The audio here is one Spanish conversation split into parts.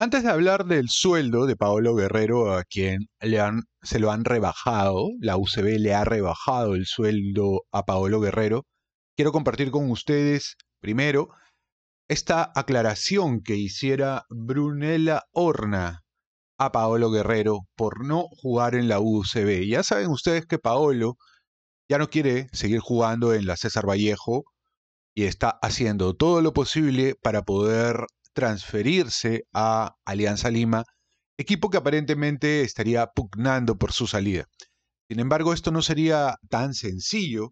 Antes de hablar del sueldo de Paolo Guerrero, a quien se lo han rebajado, la UCB le ha rebajado el sueldo a Paolo Guerrero, quiero compartir con ustedes primero esta aclaración que hiciera Brunella Horna a Paolo Guerrero por no jugar en la UCB. Ya saben ustedes que Paolo ya no quiere seguir jugando en la César Vallejo y está haciendo todo lo posible para poder transferirse a Alianza Lima, equipo que aparentemente estaría pugnando por su salida. Sin embargo, esto no sería tan sencillo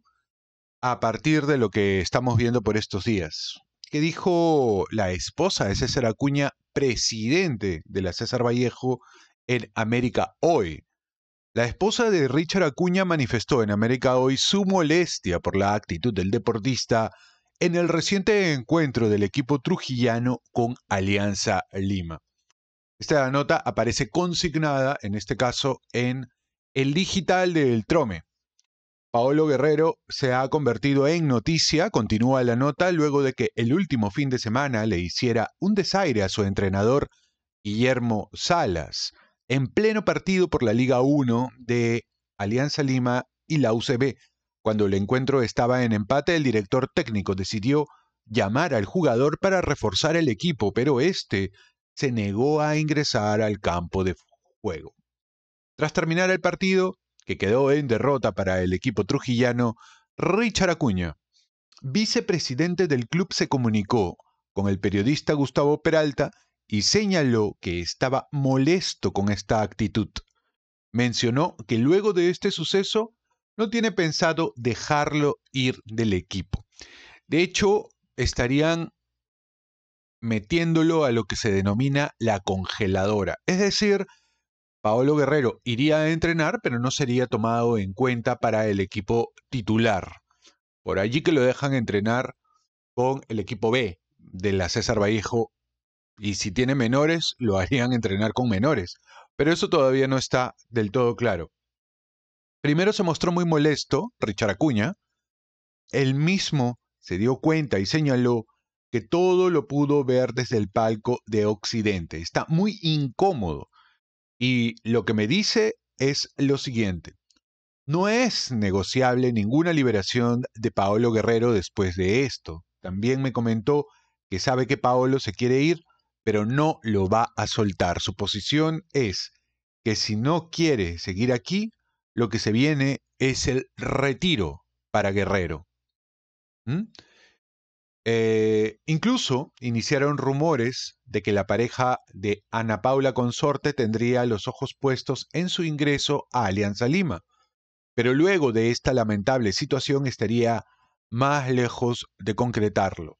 a partir de lo que estamos viendo por estos días. ¿Qué dijo la esposa de César Acuña, presidente de la César Vallejo en América Hoy? La esposa de Richard Acuña manifestó en América Hoy su molestia por la actitud del deportista en el reciente encuentro del equipo trujillano con Alianza Lima. Esta nota aparece consignada, en este caso, en el digital del Trome. Paolo Guerrero se ha convertido en noticia, continúa la nota, luego de que el último fin de semana le hiciera un desaire a su entrenador Guillermo Salas, en pleno partido por la Liga 1 de Alianza Lima y la UCB, cuando el encuentro estaba en empate, el director técnico decidió llamar al jugador para reforzar el equipo, pero este se negó a ingresar al campo de juego. Tras terminar el partido, que quedó en derrota para el equipo trujillano, Richard Acuña, vicepresidente del club, se comunicó con el periodista Gustavo Peralta y señaló que estaba molesto con esta actitud. Mencionó que luego de este suceso no tiene pensado dejarlo ir del equipo. De hecho, estarían metiéndolo a lo que se denomina la congeladora. Es decir, Paolo Guerrero iría a entrenar, pero no sería tomado en cuenta para el equipo titular. Por allí que lo dejan entrenar con el equipo B de la César Vallejo. Y si tiene menores, lo harían entrenar con menores. Pero eso todavía no está del todo claro. Primero se mostró muy molesto, Richard Acuña. Él mismo se dio cuenta y señaló que todo lo pudo ver desde el palco de Occidente. Está muy incómodo. Y lo que me dice es lo siguiente. No es negociable ninguna liberación de Paolo Guerrero después de esto. También me comentó que sabe que Paolo se quiere ir, pero no lo va a soltar. Su posición es que si no quiere seguir aquí, lo que se viene es el retiro para Guerrero. ¿Mm? Eh, incluso iniciaron rumores de que la pareja de Ana Paula Consorte tendría los ojos puestos en su ingreso a Alianza Lima, pero luego de esta lamentable situación estaría más lejos de concretarlo.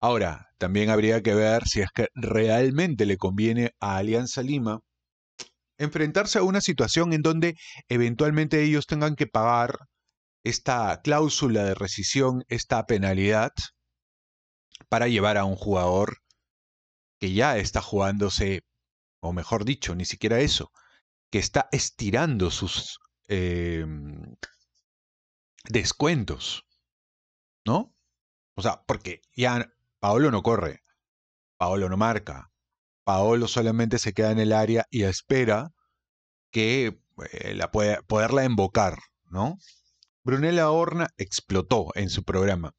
Ahora, también habría que ver si es que realmente le conviene a Alianza Lima enfrentarse a una situación en donde eventualmente ellos tengan que pagar esta cláusula de rescisión, esta penalidad, para llevar a un jugador que ya está jugándose, o mejor dicho, ni siquiera eso, que está estirando sus em, descuentos, ¿no? O sea, porque ya Paolo no corre, Paolo no marca, Paolo solamente se queda en el área y espera que eh, la pueda poderla invocar. ¿no? Brunella Horna explotó en su programa.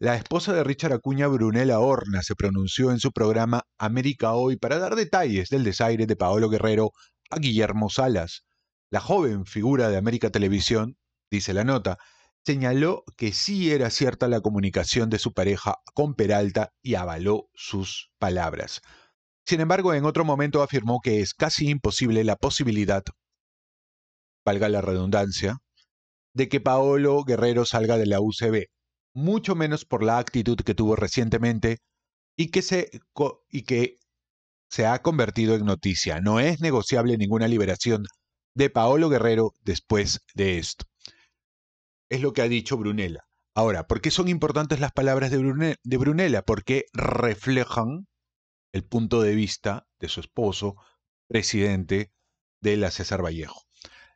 La esposa de Richard Acuña, Brunella Horna, se pronunció en su programa América Hoy para dar detalles del desaire de Paolo Guerrero a Guillermo Salas. La joven figura de América Televisión, dice la nota, señaló que sí era cierta la comunicación de su pareja con Peralta y avaló sus palabras. Sin embargo, en otro momento afirmó que es casi imposible la posibilidad, valga la redundancia, de que Paolo Guerrero salga de la UCB, mucho menos por la actitud que tuvo recientemente y que se, y que se ha convertido en noticia. No es negociable ninguna liberación de Paolo Guerrero después de esto. Es lo que ha dicho Brunella. Ahora, ¿por qué son importantes las palabras de Brunella? Porque reflejan el punto de vista de su esposo, presidente de la César Vallejo.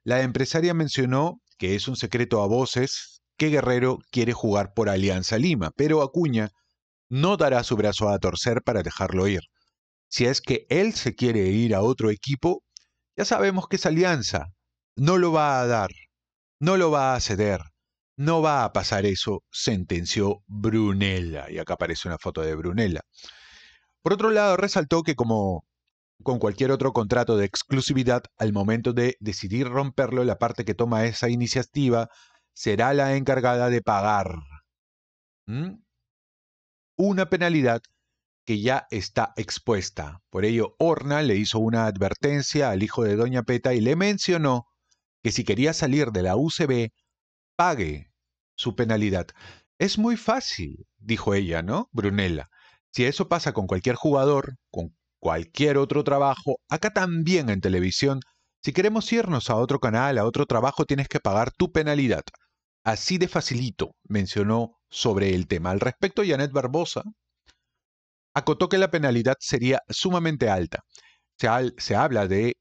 La empresaria mencionó que es un secreto a voces que Guerrero quiere jugar por Alianza Lima, pero Acuña no dará su brazo a torcer para dejarlo ir. Si es que él se quiere ir a otro equipo, ya sabemos que es Alianza. No lo va a dar, no lo va a ceder, no va a pasar eso, sentenció Brunella. Y acá aparece una foto de Brunella. Por otro lado, resaltó que como con cualquier otro contrato de exclusividad, al momento de decidir romperlo, la parte que toma esa iniciativa será la encargada de pagar una penalidad que ya está expuesta. Por ello, Orna le hizo una advertencia al hijo de Doña Peta y le mencionó que si quería salir de la UCB, pague su penalidad. Es muy fácil, dijo ella, ¿no? Brunella. Si eso pasa con cualquier jugador, con cualquier otro trabajo, acá también en televisión, si queremos irnos a otro canal, a otro trabajo, tienes que pagar tu penalidad. Así de facilito, mencionó sobre el tema. Al respecto, Janet Barbosa acotó que la penalidad sería sumamente alta. Se, se habla de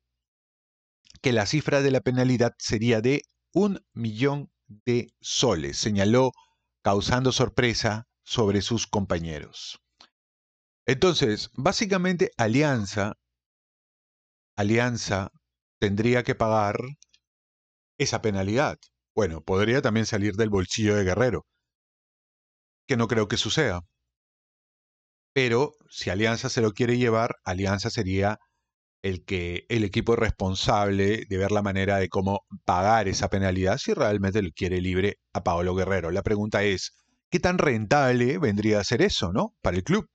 que la cifra de la penalidad sería de un millón de soles, señaló, causando sorpresa sobre sus compañeros. Entonces, básicamente Alianza, Alianza tendría que pagar esa penalidad. Bueno, podría también salir del bolsillo de Guerrero, que no creo que suceda. Pero si Alianza se lo quiere llevar, Alianza sería el que el equipo responsable de ver la manera de cómo pagar esa penalidad si realmente lo quiere libre a Paolo Guerrero. La pregunta es, ¿qué tan rentable vendría a ser eso, no? Para el club.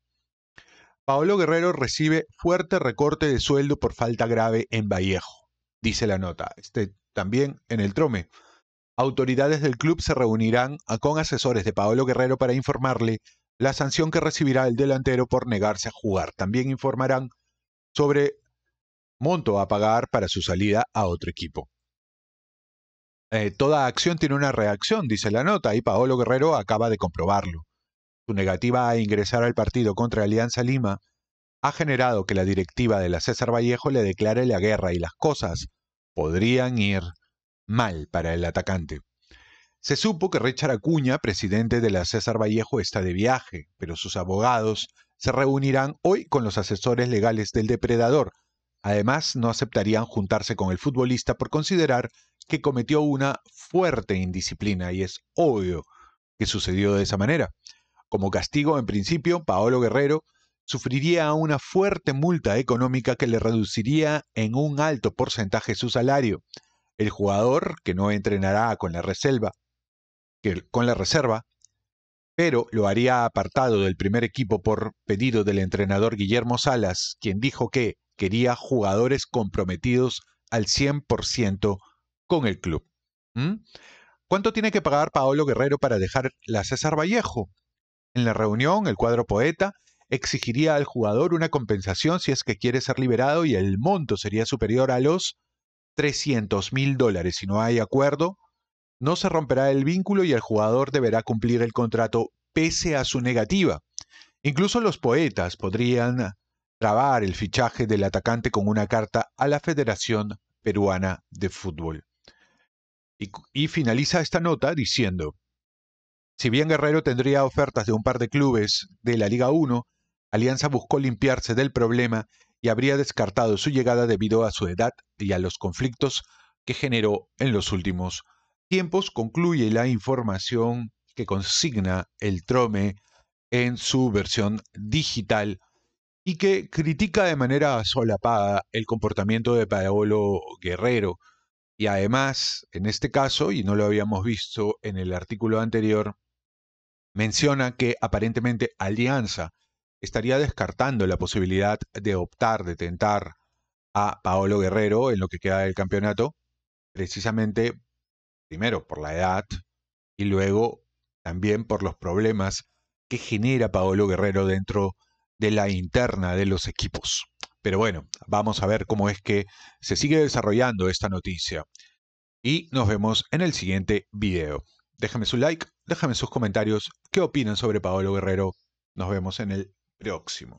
Paolo Guerrero recibe fuerte recorte de sueldo por falta grave en Vallejo, dice la nota. Este también en el trome. Autoridades del club se reunirán con asesores de Paolo Guerrero para informarle la sanción que recibirá el delantero por negarse a jugar. También informarán sobre monto a pagar para su salida a otro equipo. Eh, toda acción tiene una reacción, dice la nota, y Paolo Guerrero acaba de comprobarlo. Su negativa a ingresar al partido contra Alianza Lima ha generado que la directiva de la César Vallejo le declare la guerra y las cosas podrían ir mal para el atacante. Se supo que Richard Acuña, presidente de la César Vallejo, está de viaje, pero sus abogados se reunirán hoy con los asesores legales del depredador. Además, no aceptarían juntarse con el futbolista por considerar que cometió una fuerte indisciplina y es obvio que sucedió de esa manera. Como castigo, en principio, Paolo Guerrero sufriría una fuerte multa económica que le reduciría en un alto porcentaje su salario. El jugador, que no entrenará con la reserva, con la reserva, pero lo haría apartado del primer equipo por pedido del entrenador Guillermo Salas, quien dijo que quería jugadores comprometidos al 100% con el club. ¿Mm? ¿Cuánto tiene que pagar Paolo Guerrero para dejar la César Vallejo? En la reunión, el cuadro poeta exigiría al jugador una compensación si es que quiere ser liberado y el monto sería superior a los 300 mil dólares. Si no hay acuerdo, no se romperá el vínculo y el jugador deberá cumplir el contrato pese a su negativa. Incluso los poetas podrían trabar el fichaje del atacante con una carta a la Federación Peruana de Fútbol. Y, y finaliza esta nota diciendo, si bien Guerrero tendría ofertas de un par de clubes de la Liga 1, Alianza buscó limpiarse del problema y habría descartado su llegada debido a su edad y a los conflictos que generó en los últimos tiempos, concluye la información que consigna el Trome en su versión digital y que critica de manera solapada el comportamiento de Paolo Guerrero. Y además, en este caso, y no lo habíamos visto en el artículo anterior, menciona que aparentemente Alianza estaría descartando la posibilidad de optar, de tentar a Paolo Guerrero en lo que queda del campeonato, precisamente primero por la edad y luego también por los problemas que genera Paolo Guerrero dentro de la interna de los equipos. Pero bueno, vamos a ver cómo es que se sigue desarrollando esta noticia. Y nos vemos en el siguiente video. Déjame su like, Déjame en sus comentarios qué opinan sobre Paolo Guerrero. Nos vemos en el próximo.